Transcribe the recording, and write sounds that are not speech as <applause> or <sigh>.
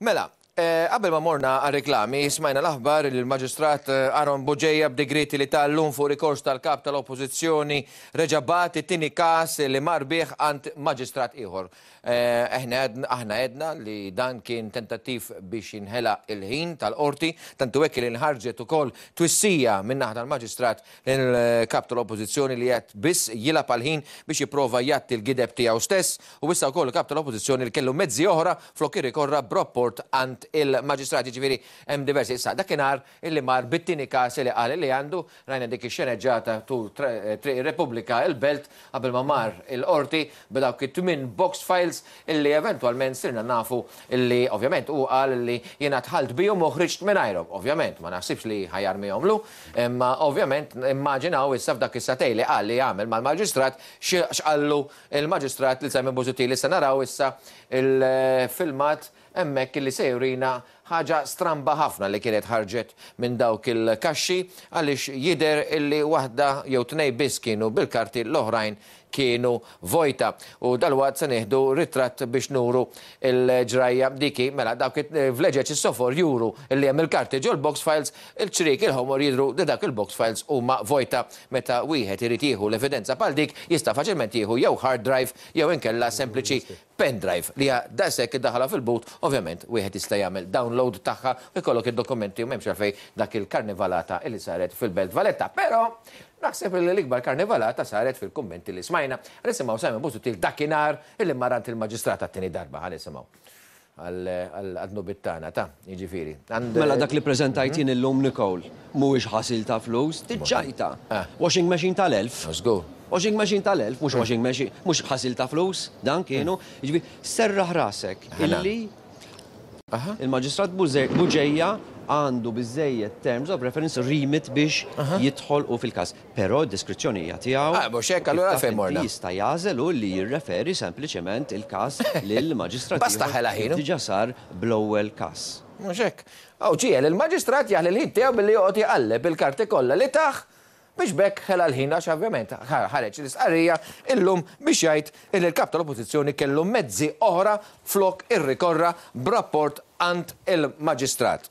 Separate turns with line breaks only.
Mela, Eh, qabel ma morna għal-reklami, smajna l-aħbar li l-Maġistrat eh, Aron Boġeja b'degriti li tal-lum fuq rikors tal-kap tal-oppozizjoni reġabat it-tini kas li marbiħ għand Maġistrat ieħor. Eh, aħna edna li dan kien tentativ biex jinħela il-ħin tal-qorti, tantu hekk li nħarġet ukoll twissija minn naħa l maġistrat l-kap tal-oppozizjoni li qed biss jilab għal-ħin biex jipprova jatti l-gideb tiegħu stess u issa wkoll kap tal-oppozizjoni li kellu mezzi oħra flok irrikorra Broport għand il-maġistrati ġiviri hemm diversi issa. Dakinhar illi mar bittini kas li qal li għandu rajna dik ix-xeneġġata tu eh, Repubblika il-Belt qabel ma mar il-qorti b'dawk kit minn box files illi eventwalment sirna nafu illi ovvjament u qal li jiena tħalt biju u ħriġt Ovvjament ma naħsibx li ħajar mihomlu, imma ovvjament immaġinaw issa f'dak is-satej li qal li jagħmel mal-maġistrat x'qallu il-maġistrat li semmi Bużuti li se naraw issa il-filmat emmek illi se ħaġa stramba ħafna li kienet ħarġet minn dawk il-kaxxi għaliex jider illi waħda jew tnej biss kienu bil-karti l-oħrajn kienu vojta. U dal se neħdu ritratt biex nuru il-ġrajja diki mela dawk vleġeċ is-sofor juru illi hemm il-karti ġol box files il-ċrik il-ħomor jidru da dak il-box files huma vojta meta wieħed irid jieħu l-evidenza bħal dik jista' faċilment jieħu jew hard drive jew inkella sempliċi pendrive li hija dasek daħla fil-boot ovvjament wieħed jista' jagħmel download download tagħha u jkollok il dokumenti u m'hemmx għalfej dak il karnevalata illi saret fil-Belt Valletta. Pero, Naħseb li l-ikbar karnevalata saret fil-kommenti li smajna. Għanisimaw sajmen busu til dakinar illi marant il-magistrata t-tini darba. Għanisimaw għal-adnubittana ta' iġifiri.
Mela eh, dak li prezentajtin mhm. il-lum Nikol, mux ħasil ta' flus, mhmm. tiġġajta. Ah. Washing machine tal-elf. Let's go. Washing machine tal-elf, mux mm. washing machine, mux ħasil ta' flus, dan kienu. Mm. Ġifi, jiġifieri, serraħ rasek illi Il-Maġistrat Buġeja għandu bizzejiet terms of reference rimit biex jidħol u fil-kas. Pero diskrizzjoni hija tiegħu. Ah, mhux hekk allura fejn morna. Jista' jażel u li jirreferi sempliċement il-kas <laughs> lill maġistrat. Basta ħela ħin. Diġà sar bl-ewwel kas.
Mhux hekk. Aw ġiel il-maġistrat jaħli li ħin billi joqgħod jaqalleb il-karti kollha li taħ biex bekk ħela l-ħin għax ovvjament ħareġ l-isqarrija illum biex jgħid il kap tal-oppożizzjoni kellu mezzi oħra flok irrikorra b'rapport ant il-maġistrat.